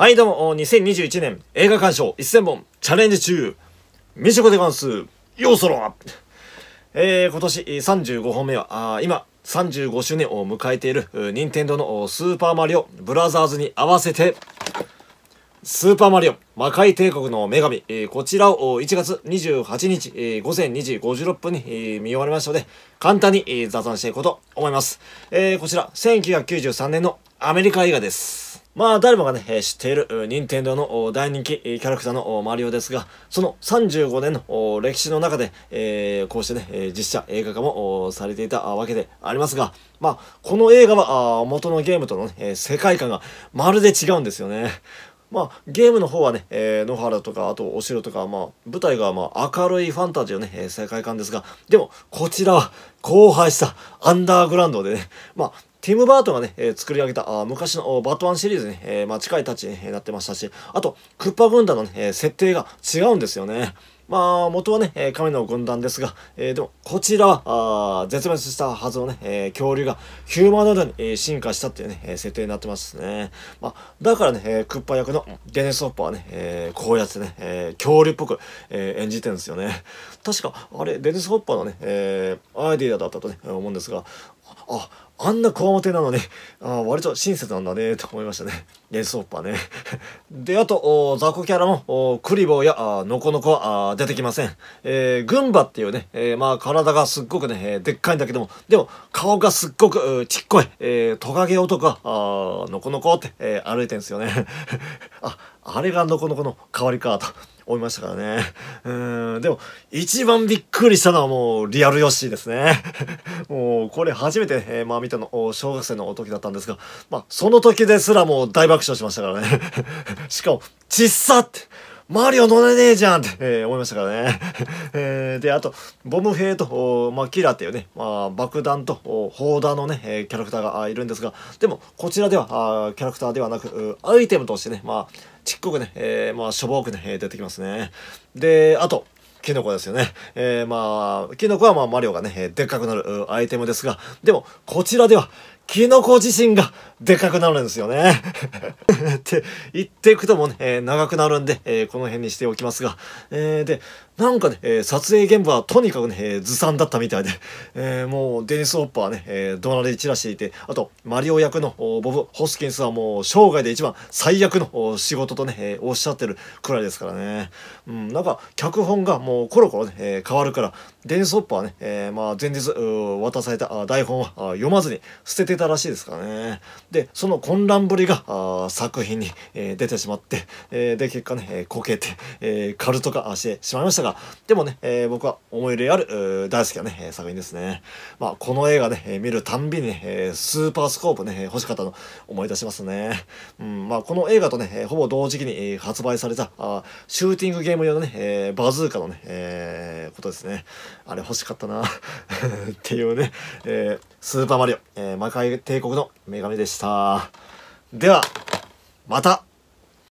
はい、どうも、2021年映画鑑賞1000本チャレンジ中、みしこでガンス、ようそろえー、今年35本目は、あ今、35周年を迎えている、任天堂のスーパーマリオブラザーズに合わせて、スーパーマリオ魔界帝国の女神、えー、こちらを1月28日、えー、午前2時56分に、えー、見終わりましたので、簡単に、えー、座談していこうと思います。えー、こちら、1993年のアメリカ映画です。まあ誰もがね、知っている任天堂の大人気キャラクターのマリオですが、その35年の歴史の中で、えー、こうしてね、実写映画化もされていたわけでありますが、まあこの映画は元のゲームとの、ね、世界観がまるで違うんですよね。まあ、ゲームの方はね、えー、野原とかあとお城とか、まあ、舞台がまあ明るいファンタジーのね、えー、世界観ですがでもこちらは荒廃したアンダーグラウンドでね、まあ、ティム・バートがね、え作り上げたあ昔のバットマンシリーズに、えまあ、近いタッチになってましたし、あと、クッパ軍団のね、え設定が違うんですよね。まあ、元はね、えの軍団ですが、えー、でも、こちらは、あ絶滅したはずのね、えー、恐竜がヒューマノイドに、え進化したっていうね、え設定になってますね。まあ、だからね、えクッパ役のデネス・ホッパーはね、えー、こうやってね、え恐竜っぽく、え演じてるんですよね。確か、あれ、デネス・ホッパーのね、えアイディアだったとね、思うんですが、あ、あんなこわもてなのに、あ割と親切なんだね、と思いましたね。ゲスオッパーね。で、あと、雑魚キャラも、クリボーやあノコノコは出てきません。えー、群馬っていうね、えー、まあ体がすっごくね、えー、でっかいんだけども、でも顔がすっごくちっこい、えー、トカゲ男が、ノコノコって、えー、歩いてるんですよね。ああれがのこのこの代わりかと思いましたからね。うん、でも、一番びっくりしたのはもう、リアルヨッシーですね。もう、これ初めて、えー、まあ見たの、小学生の時だったんですが、まあ、その時ですらもう大爆笑しましたからね。しかも、ちっさって。マリオ乗れねえじゃんって、えー、思いましたからね。えー、で、あと、ボム兵と、まあ、キラっていうね、まあ、爆弾と砲弾のね、えキャラクターがいるんですが、でも、こちらでは、あキャラクターではなく、アイテムとしてね、まあ、ちっこくね、えー、まあ、しょぼくね、出てきますね。で、あと、キノコですよね。えー、まあ、キノコはまあマリオがね、でっかくなるアイテムですが、でも、こちらでは、キノコ自身がでかくなるんですよね。って言っていくともね、えー、長くなるんで、えー、この辺にしておきますが。えー、で、なんかね、え撮影現場はとにかくね、えずさんだったみたいで、えもうデニス・オッパーね、え怒鳴り散らしていて、あと、マリオ役のボブ・ホスキンスはもう生涯で一番最悪の仕事とね、えおっしゃってるくらいですからね。うん、なんか、脚本がもうコロコロね、え変わるから、デニス・オッパーはね、えまあ前日渡された台本は読まずに捨ててたらしいですからね。で、その混乱ぶりが作品に、えー、出てしまって、えー、で、結果ね、えー、こけて、えー、カルト化してしまいましたが、でもね、えー、僕は思い入れある大好きなね、作品ですね。まあ、この映画ね、え見るたんびにね、えスーパースコープね、欲しかったの思い出しますね。うん、まあ、この映画とね、えほぼ同時期に発売された、あシューティングゲーム用のね、えバズーカのね、えー、ことですね。あれ欲しかったな っていうね、えー、スーパーマリオ、えー、魔界帝国の女神でした。では、また